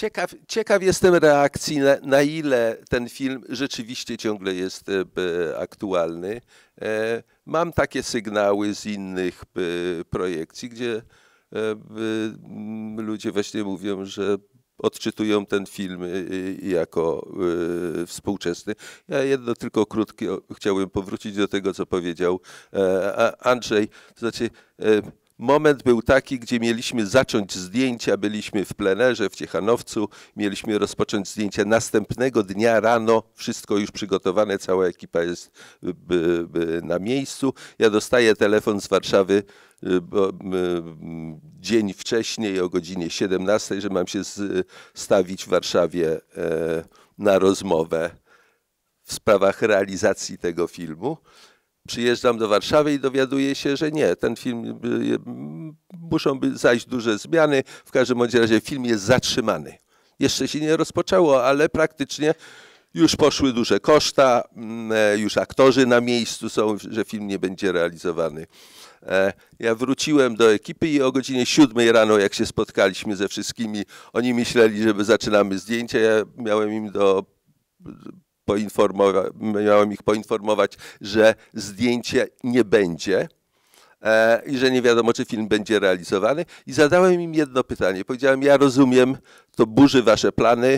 Ciekaw, ciekaw jestem reakcji, na, na, ile ten film rzeczywiście ciągle jest e, aktualny. E, mam takie sygnały z innych projekcji, gdzie e, ludzie właśnie mówią, że odczytują ten film jako współczesny. Ja jedno tylko krótkie chciałem powrócić do tego, co powiedział Andrzej. To znaczy, moment był taki, gdzie mieliśmy zacząć zdjęcia, byliśmy w plenerze w Ciechanowcu, mieliśmy rozpocząć zdjęcia. Następnego dnia rano wszystko już przygotowane, cała ekipa jest y, na miejscu. Ja dostaję telefon z Warszawy y, y, dzień wcześniej o godzinie 17, że mam się stawić w Warszawie e, na rozmowę w sprawach realizacji tego filmu przyjeżdżam do Warszawy i dowiaduję się, że nie, ten film y, y, muszą zajść duże zmiany. W każdym razie film jest zatrzymany. Jeszcze się nie rozpoczęło, ale praktycznie już poszły duże koszta, mm, e, już aktorzy na miejscu są, że film nie będzie realizowany. E, ja wróciłem do ekipy i o godzinie 7 rano, jak się spotkaliśmy ze wszystkimi, oni myśleli, że zaczynamy zdjęcia. Ja miałem im do poinformować, miałem ich poinformować, że zdjęcie nie będzie e, i że nie wiadomo, czy film będzie realizowany. I zadałem im jedno pytanie. Powiedziałem, ja rozumiem, to burzy wasze plany.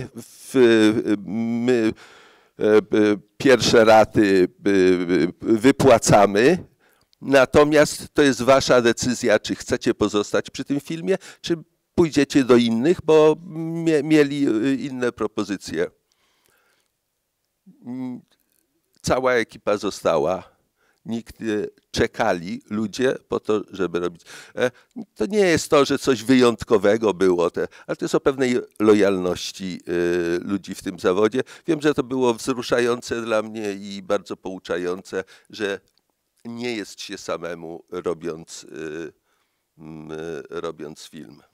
E, my e, pierwsze raty wypłacamy, natomiast to jest wasza decyzja, czy chcecie pozostać przy tym filmie, czy pójdziecie do innych, bo mieli inne propozycje. Cała ekipa została. Nikt czekali ludzie po to, żeby robić. E, to nie jest to, że coś wyjątkowego było, te, ale to jest o pewnej lojalności y, ludzi w tym zawodzie. Wiem, że to było wzruszające dla mnie i bardzo pouczające, że nie jest się samemu robiąc, y, y, robiąc film.